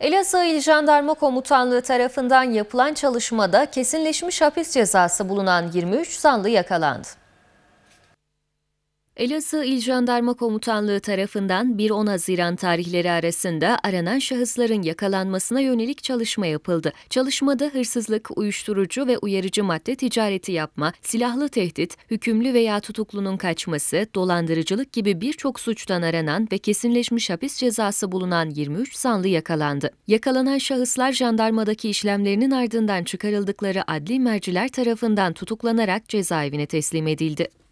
Elazığ İl Jandarma Komutanlığı tarafından yapılan çalışmada kesinleşmiş hapis cezası bulunan 23 zanlı yakalandı. Elazığ İl Jandarma Komutanlığı tarafından 1-10 Haziran tarihleri arasında aranan şahısların yakalanmasına yönelik çalışma yapıldı. Çalışmada hırsızlık, uyuşturucu ve uyarıcı madde ticareti yapma, silahlı tehdit, hükümlü veya tutuklunun kaçması, dolandırıcılık gibi birçok suçtan aranan ve kesinleşmiş hapis cezası bulunan 23 sanlı yakalandı. Yakalanan şahıslar jandarmadaki işlemlerinin ardından çıkarıldıkları adli merciler tarafından tutuklanarak cezaevine teslim edildi.